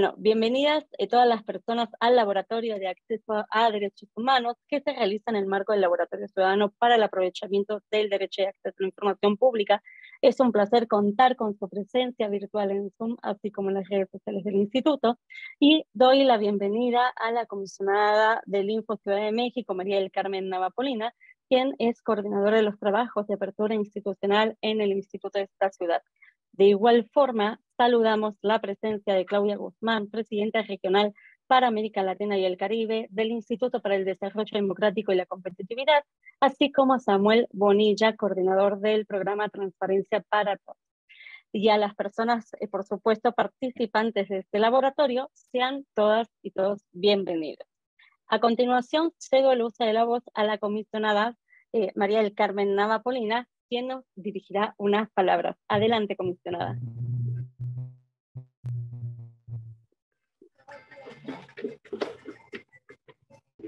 Bueno, bienvenidas a eh, todas las personas al Laboratorio de Acceso a Derechos Humanos que se realiza en el marco del Laboratorio Ciudadano para el Aprovechamiento del Derecho de Acceso a la Información Pública. Es un placer contar con su presencia virtual en Zoom, así como en las redes sociales del Instituto. Y doy la bienvenida a la comisionada del Info Ciudad de México, María del Carmen Navapolina, quien es coordinadora de los trabajos de apertura institucional en el Instituto de esta ciudad. De igual forma, saludamos la presencia de Claudia Guzmán, presidenta regional para América Latina y el Caribe del Instituto para el Desarrollo Democrático y la Competitividad, así como a Samuel Bonilla, coordinador del programa Transparencia para Todos. Y a las personas, eh, por supuesto, participantes de este laboratorio, sean todas y todos bienvenidos. A continuación, cedo el uso de la voz a la comisionada eh, María del Carmen Navapolina, quien nos dirigirá unas palabras. Adelante, comisionada.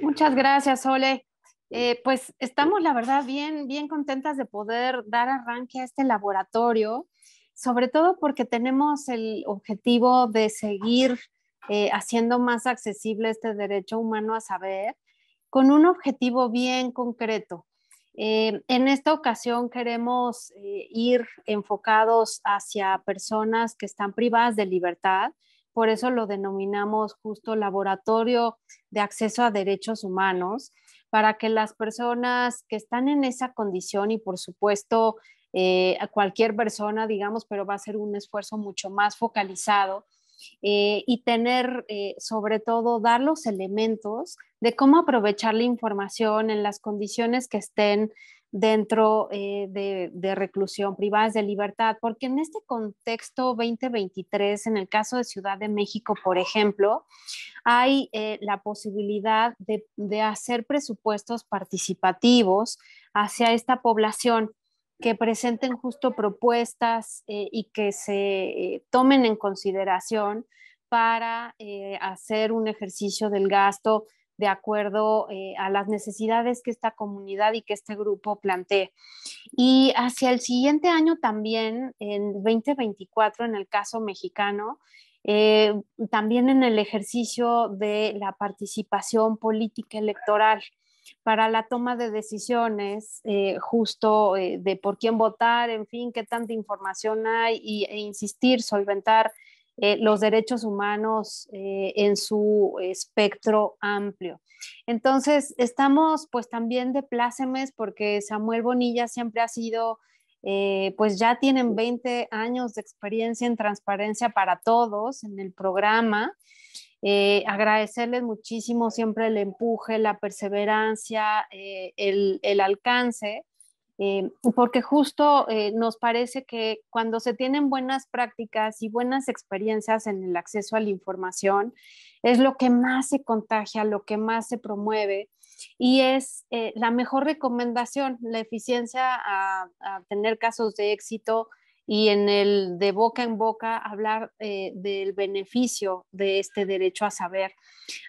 Muchas gracias, Ole. Eh, pues estamos, la verdad, bien, bien contentas de poder dar arranque a este laboratorio, sobre todo porque tenemos el objetivo de seguir eh, haciendo más accesible este derecho humano a saber con un objetivo bien concreto. Eh, en esta ocasión queremos ir enfocados hacia personas que están privadas de libertad, por eso lo denominamos justo laboratorio de acceso a derechos humanos, para que las personas que están en esa condición y por supuesto eh, a cualquier persona, digamos, pero va a ser un esfuerzo mucho más focalizado, eh, y tener, eh, sobre todo, dar los elementos de cómo aprovechar la información en las condiciones que estén dentro eh, de, reclusión, privadas de libertad, porque en este contexto 2023, en el caso de Ciudad de México, por ejemplo, hay la posibilidad de, de hacer presupuestos participativos hacia esta población que presenten justo propuestas eh, y que se eh, tomen en consideración para eh, hacer un ejercicio del gasto de acuerdo a las necesidades que esta comunidad y que este grupo plantee. Y hacia el siguiente año también, en 2024, en el caso mexicano, también en el ejercicio de la participación política electoral para la toma de decisiones, eh, justo eh, de por quién votar, en fin, qué tanta información hay y, e insistir, solventar eh, los derechos humanos en su espectro amplio. Entonces, estamos pues también de plácemes porque Samuel Bonilla siempre ha sido... pues ya tienen 20 años de experiencia en transparencia para todos en el programa eh, agradecerles muchísimo siempre el empuje, la perseverancia, eh, el, alcance, eh, porque justo nos parece que cuando se tienen buenas prácticas y buenas experiencias en el acceso a la información, es lo que más se contagia, lo que más se promueve y es la mejor recomendación, la eficiencia a tener casos de éxito y en el de boca en boca hablar eh, del beneficio de este derecho a saber.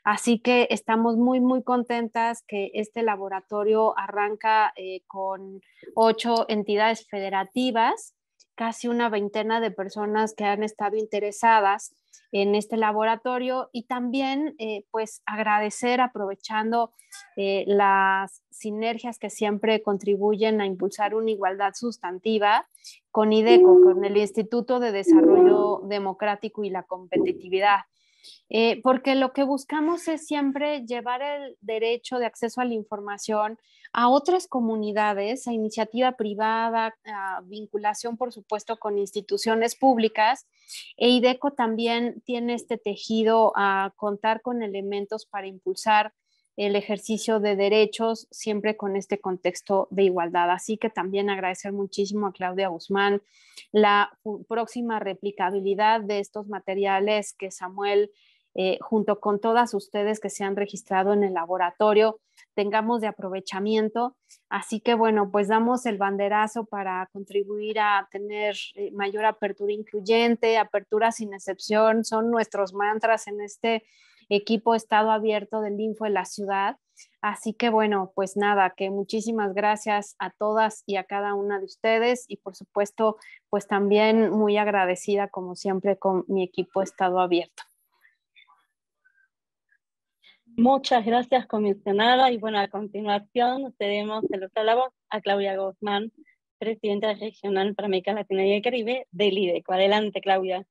Así que estamos muy, muy contentas que este laboratorio arranca eh, con ocho entidades federativas, casi una veintena de personas que han estado interesadas en este laboratorio y también eh, pues agradecer aprovechando eh, las sinergias que siempre contribuyen a impulsar una igualdad sustantiva con IDECO, con el Instituto de Desarrollo Democrático y la Competitividad. Eh, porque lo que buscamos es siempre llevar el derecho de acceso a la información a otras comunidades, a iniciativa privada, a vinculación, por supuesto, con instituciones públicas. Eideco también tiene este tejido a contar con elementos para impulsar el ejercicio de derechos siempre con este contexto de igualdad. Así que también agradecer muchísimo a Claudia Guzmán la próxima replicabilidad de estos materiales que Samuel, eh, junto con todas ustedes que se han registrado en el laboratorio, tengamos de aprovechamiento. Así que bueno, pues damos el banderazo para contribuir a tener eh, mayor apertura incluyente, apertura sin excepción, son nuestros mantras en este equipo Estado Abierto del Info de la ciudad. Así que bueno, pues nada, que muchísimas gracias a todas y a cada una de ustedes y por supuesto, pues también muy agradecida como siempre con mi equipo Estado Abierto. Muchas gracias, comisionada. Y bueno, a continuación tenemos el otro lado a Claudia Guzmán, presidenta regional para América Latina y el Caribe del IDECO. Adelante, Claudia.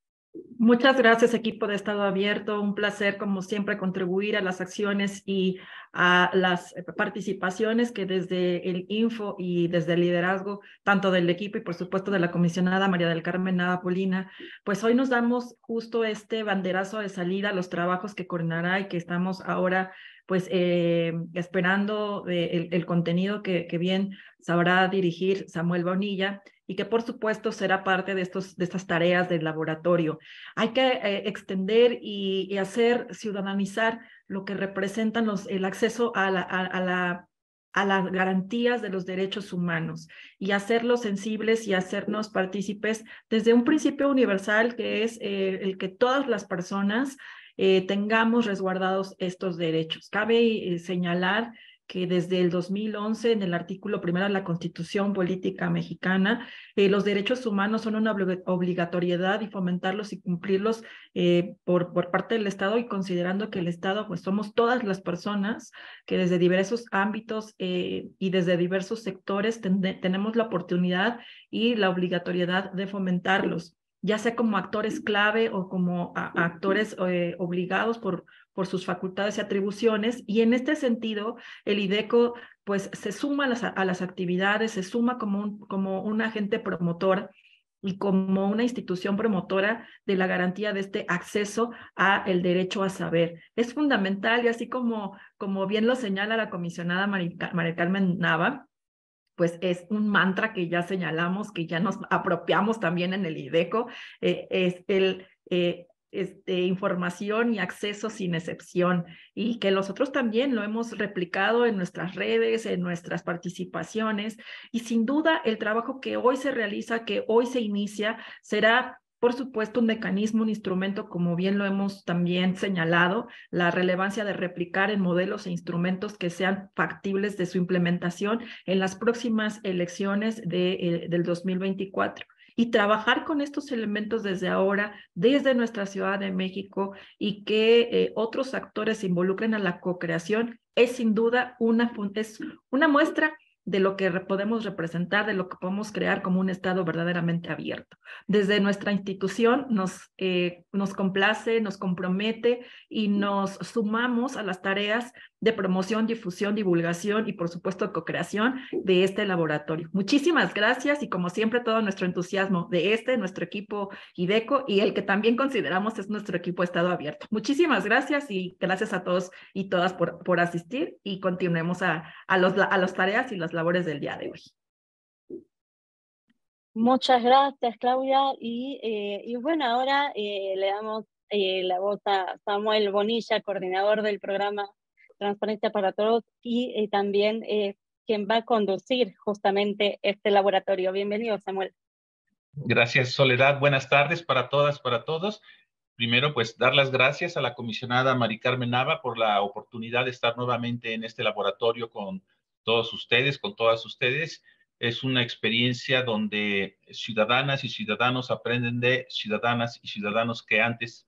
Muchas gracias, equipo de Estado Abierto. Un placer, como siempre, contribuir a las acciones y a las eh, participaciones que desde el Info y desde el liderazgo, tanto del equipo y, por supuesto, de la comisionada María del Carmen Nada Polina, pues hoy nos damos justo este banderazo de salida a los trabajos que coordinará y que estamos ahora pues eh, esperando eh, el, contenido que, bien sabrá dirigir Samuel Bonilla y que por supuesto será parte de, estos, de estas tareas del laboratorio. Hay que eh, extender y, hacer ciudadanizar lo que representan los, el acceso a las garantías de los derechos humanos y hacerlos sensibles y hacernos partícipes desde un principio universal que es el que todas las personas eh, tengamos resguardados estos derechos. Cabe eh, señalar que desde el 2011, en el artículo primero de la Constitución Política Mexicana, eh, los derechos humanos son una obligatoriedad y fomentarlos y cumplirlos por, por, parte del Estado y considerando que el Estado, pues somos todas las personas que desde diversos ámbitos y desde diversos sectores tenemos la oportunidad y la obligatoriedad de fomentarlos ya sea como actores clave o como actores eh, obligados por, por sus facultades y atribuciones. Y en este sentido, el IDECO pues, se suma a las, a las actividades, se suma como un, como un agente promotor y como una institución promotora de la garantía de este acceso a el derecho a saber. Es fundamental y así como, como bien lo señala la comisionada María Carmen Nava, pues es un mantra que ya señalamos, que ya nos apropiamos también en el IDECO, eh, es el eh, este, información y acceso sin excepción y que nosotros también lo hemos replicado en nuestras redes, en nuestras participaciones y sin duda el trabajo que hoy se realiza, que hoy se inicia, será por supuesto, un mecanismo, un instrumento, como bien lo hemos también señalado, la relevancia de replicar en modelos e instrumentos que sean factibles de su implementación en las próximas elecciones de, eh, del 2024 y trabajar con estos elementos desde ahora, desde nuestra Ciudad de México y que eh, otros actores se involucren a la co-creación es sin duda una, una muestra de lo que podemos representar, de lo que podemos crear como un Estado verdaderamente abierto. Desde nuestra institución nos, eh, nos complace, nos compromete y nos sumamos a las tareas de promoción, difusión, divulgación y por supuesto co-creación de este laboratorio. Muchísimas gracias y como siempre todo nuestro entusiasmo de este, nuestro equipo IDECO y el que también consideramos es nuestro equipo Estado Abierto. Muchísimas gracias y gracias a todos y todas por, por asistir y continuemos a, a las tareas y las labores del día de hoy. Muchas gracias, Claudia. Y, eh, y bueno, ahora eh, le damos eh, la voz a Samuel Bonilla, coordinador del programa Transparencia para Todos y también quien va a conducir justamente este laboratorio. Bienvenido, Samuel. Gracias, Soledad. Buenas tardes para todas, para todos. Primero, pues dar las gracias a la comisionada Mari Carmen Nava por la oportunidad de estar nuevamente en este laboratorio con todos ustedes, con todas ustedes. Es una experiencia donde ciudadanas y ciudadanos aprenden de ciudadanas y ciudadanos que antes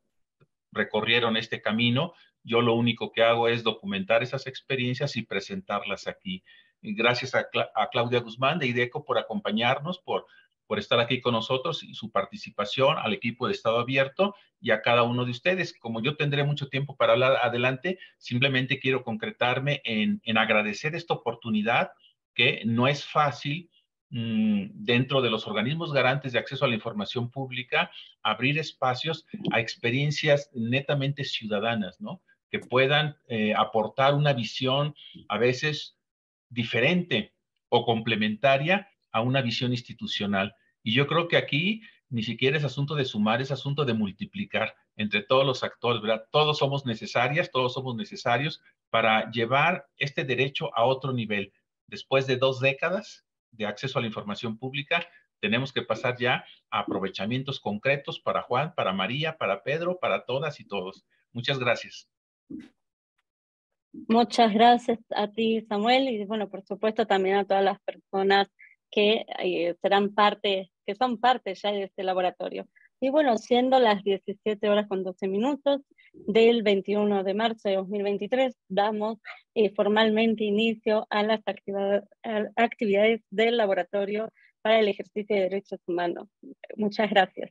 recorrieron este camino. Yo lo único que hago es documentar esas experiencias y presentarlas aquí. Gracias a, Claudia Guzmán de IDECO por acompañarnos, por por estar aquí con nosotros y su participación al equipo de Estado Abierto y a cada uno de ustedes. Como yo tendré mucho tiempo para hablar adelante, simplemente quiero concretarme en, agradecer esta oportunidad que no es fácil mm, dentro de los organismos garantes de acceso a la información pública, abrir espacios a experiencias netamente ciudadanas, ¿no? Que puedan eh, aportar una visión a veces diferente o complementaria a una visión institucional. Y yo creo que aquí ni siquiera es asunto de sumar, es asunto de multiplicar entre todos los actores, ¿verdad? Todos somos necesarias, todos somos necesarios para llevar este derecho a otro nivel. Después de dos décadas de acceso a la información pública, tenemos que pasar ya a aprovechamientos concretos para Juan, para María, para Pedro, para todas y todos. Muchas gracias. Muchas gracias a ti, Samuel, y bueno, por supuesto también a todas las personas que eh, serán parte, que son parte ya de este laboratorio. Y bueno, siendo las 17 horas con 12 minutos del 21 de marzo de 2023, damos eh, formalmente inicio a las actividades del laboratorio para el ejercicio de derechos humanos. Muchas gracias.